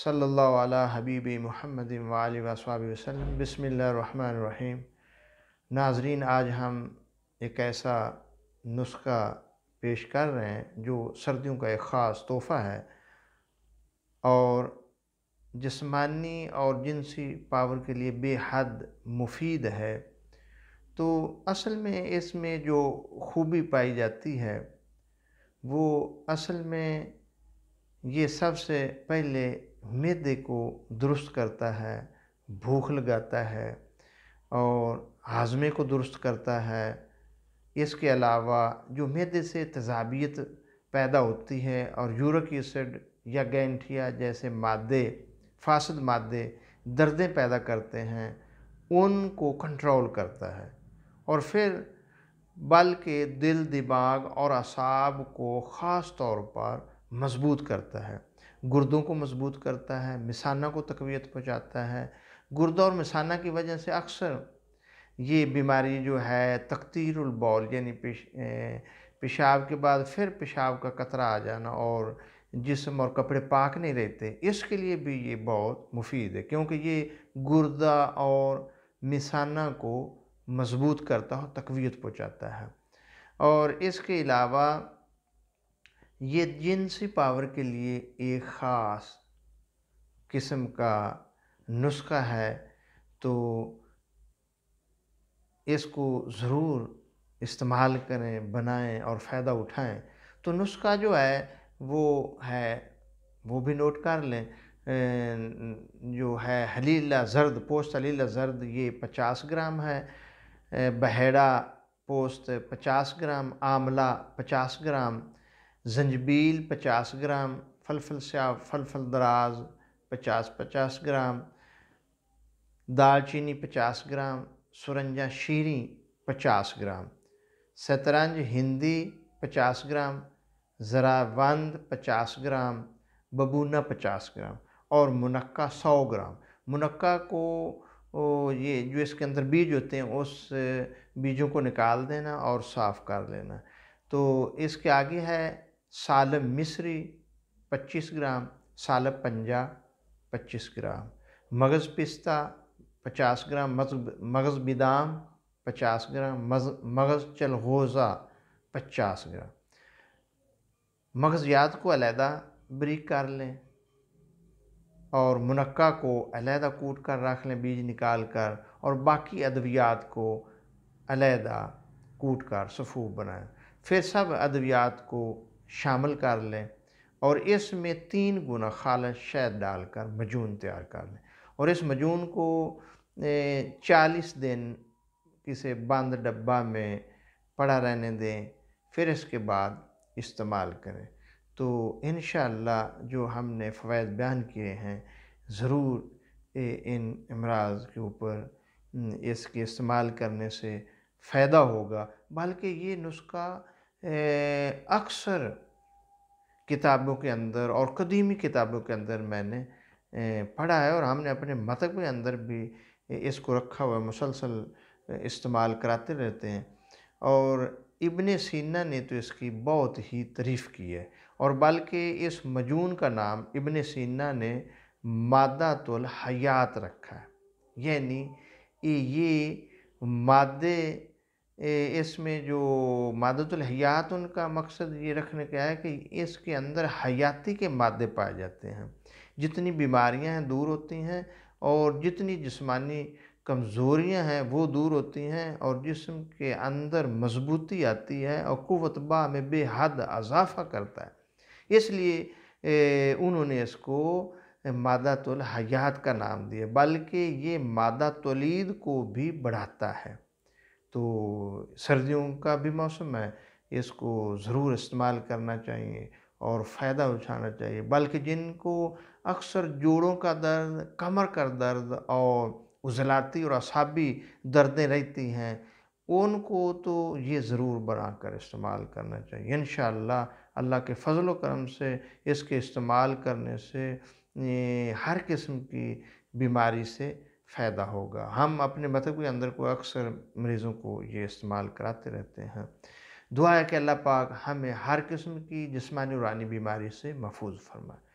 सल्लल्लाहु वाला हबीब महमद वाल वसाब वसलम नाजरीन आज हम एक ऐसा नुस्खा पेश कर रहे हैं जो सर्दियों का एक ख़ास तोहफ़ा है और जिस्मानी और जिनसी पावर के लिए बेहद मुफीद है तो असल में इसमें जो खूबी पाई जाती है वो असल में ये सबसे पहले मैदे को दुरुस्त करता है भूख लगाता है और हाजमे को दुरुस्त करता है इसके अलावा जो मैदे से तजाबियत पैदा होती है और यूरिक एसिड या गैंठिया जैसे मादे फासद मादे दर्दें पैदा करते हैं उनको कंट्रोल करता है और फिर बल्कि दिल दिमाग और असाब को ख़ास तौर पर मजबूत करता है गुर्दों को मजबूत करता है मिसाना को तकवीत पहुँचाता है गुर्दा और मिसाना की वजह से अक्सर ये बीमारी जो है तकतीरबौल यानी पेश, पेशाब के बाद फिर पेशाब का कतरा आ जाना और जिसम और कपड़े पाक नहीं रहते इसके लिए भी ये बहुत मुफीद है क्योंकि ये गुर्दा और मिसाना को मजबूत करता है तकवीत पहुँचाता है और इसके अलावा ये जिनसी पावर के लिए एक ख़ास किस्म का नुस्खा है तो इसको ज़रूर इस्तेमाल करें बनाएं और फ़ायदा उठाएं तो नुस्खा जो है वो है वो भी नोट कर लें जो है हलीला जर्द पोस्त हलीला जर्द ये 50 ग्राम है बहेड़ा पोस्त 50 ग्राम आमला 50 ग्राम जंजबील पचास ग्राम फलफल स्याह फलफल दराज पचास पचास ग्राम दालचीनी पचास ग्राम सुरंजा शीरी पचास ग्राम शतरंज हिंदी पचास ग्राम ज़राबंद पचास ग्राम बबूना पचास ग्राम और मुनक्का सौ ग्राम मुनक्का को ये जो इसके अंदर बीज होते हैं उस बीजों को निकाल देना और साफ़ कर लेना तो इसके आगे है साल मिस्री 25 ग्राम साल पंजा 25 ग्राम मगज़ पिस्ता 50 ग्राम मगज़ बदाम 50 ग्राम मगज़ चलगोज़ा 50 ग्राम मगज़ियात को अलहदा ब्रिक कर लें और मुनक्का को अलहदा कूट कर रख लें बीज निकाल कर और बाकी अद्वियात को अलहदा कूट कर सफ़ूब बनाएं फिर सब अद्वियात को शामिल कर लें और इसमें तीन गुना खालस शहद डालकर मजून तैयार कर लें और इस मजून को चालीस दिन किसी बंद डब्बा में पड़ा रहने दें फिर इसके बाद इस्तेमाल करें तो इन जो हमने फ़वाद बयान किए हैं ज़रूर इन अमराज के ऊपर इसके इस्तेमाल करने से फ़ायदा होगा बल्कि ये नुस्खा अक्सर किताबों के अंदर और कदीमी किताबों के अंदर मैंने पढ़ा है और हमने अपने मतक के अंदर भी इसको रखा हुआ मुसलसल इस्तेमाल कराते रहते हैं और इबन सीना ने तो इसकी बहुत ही तारीफ़ की है और बल्कि इस मजून का नाम इबन सीना ने मादातुल हयात रखा है यानी ये मादे इसमें जो मादतुल हयात उनका मकसद ये रखने का है कि इसके अंदर हयाती के मादे पाए जाते हैं जितनी बीमारियां हैं दूर होती हैं और जितनी जिस्मानी कमज़ोरियां हैं वो दूर होती हैं और जिसम के अंदर मजबूती आती है और कुतबा में बेहद अजाफा करता है इसलिए उन्होंने इसको मादा हयात का नाम दिया बल्कि ये मादा तोलीद को भी बढ़ाता है तो सर्दियों का भी मौसम है इसको ज़रूर इस्तेमाल करना चाहिए और फ़ायदा उठाना चाहिए बल्कि जिनको अक्सर जोड़ों का दर्द कमर का दर्द और उजलाती और असाबी दर्दें रहती हैं उनको तो ये ज़रूर बनाकर इस्तेमाल करना चाहिए इन अल्लाह के फजल करम से इसके इस्तेमाल करने से हर किस्म की बीमारी से फ़ायदा होगा हम अपने मतलब के अंदर को अक्सर मरीज़ों को ये इस्तेमाल कराते रहते हैं दुआ है कि अल्लाह पाक हमें हर किस्म की जिसमानी और बीमारी से महफूज फरमाए